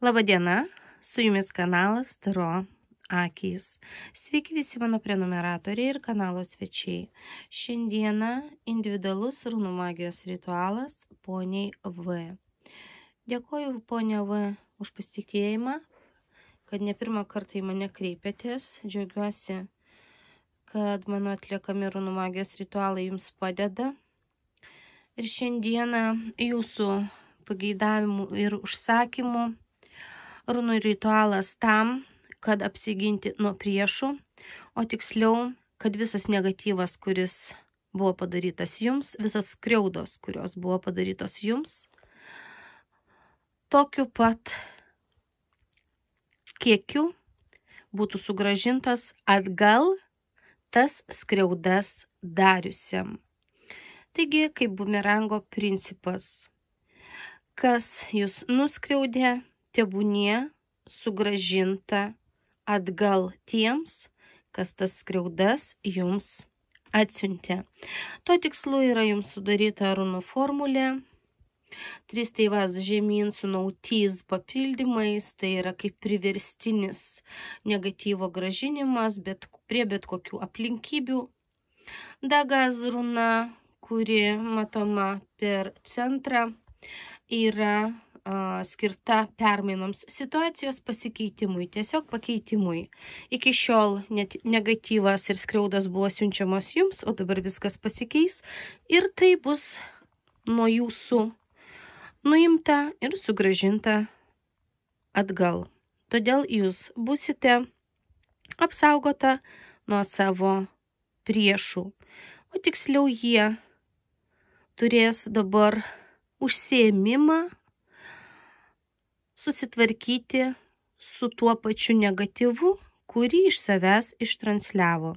Labadiena, su jumis kanalas Taro akys. Sveiki visi mano prenumeratoriai ir kanalo svečiai. Šiandieną individualus runų magijos ritualas poniai V. Dėkoju ponia V už pasitikėjimą, kad ne pirmą kartą į mane kreipėtės. Džiaugiuosi, kad mano atliekami runų magijos ritualai jums padeda. Ir šiandieną jūsų pageidavimų ir užsakymų Runų ritualas tam, kad apsiginti nuo priešų, o tiksliau, kad visas negatyvas, kuris buvo padarytas jums, visos skriaudos, kurios buvo padarytos jums, tokiu pat kiekiu būtų sugražintas atgal tas skriaudas dariusiam. Taigi, kaip bumerango principas, kas jūs nuskriaudė, tebūnie sugražinta atgal tiems, kas tas skriaudas jums atsiuntė. Tuo tikslu yra jums sudaryta runų formulė. Trys teivas žemyn su nautys papildymais, tai yra kaip priverstinis negatyvo gražinimas bet, prie bet kokių aplinkybių. Dagas runa, kuri matoma per centrą, yra skirta permainoms situacijos pasikeitimui, tiesiog pakeitimui. Iki šiol net negatyvas ir skriaudas buvo siunčiamas jums, o dabar viskas pasikeis ir tai bus nuo jūsų nuimta ir sugražinta atgal. Todėl jūs busite apsaugota nuo savo priešų, o tiksliau jie turės dabar užsiemimą susitvarkyti su tuo pačiu negatyvu, kurį iš savęs ištransliavo.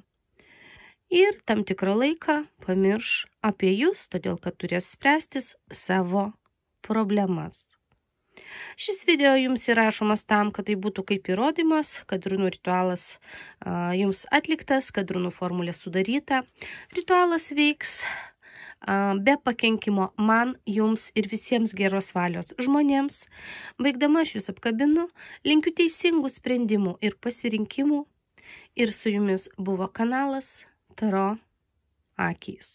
Ir tam tikrą laiką pamirš apie jūs, todėl kad turės spręstis savo problemas. Šis video jums įrašomas tam, kad tai būtų kaip įrodymas, kad runų ritualas a, jums atliktas, kad runų formulė sudaryta. Ritualas veiks be pakenkimo man, jums ir visiems geros valios žmonėms. Baigdama aš jūs apkabinu, linkiu teisingų sprendimų ir pasirinkimų. Ir su jumis buvo kanalas Taro akys.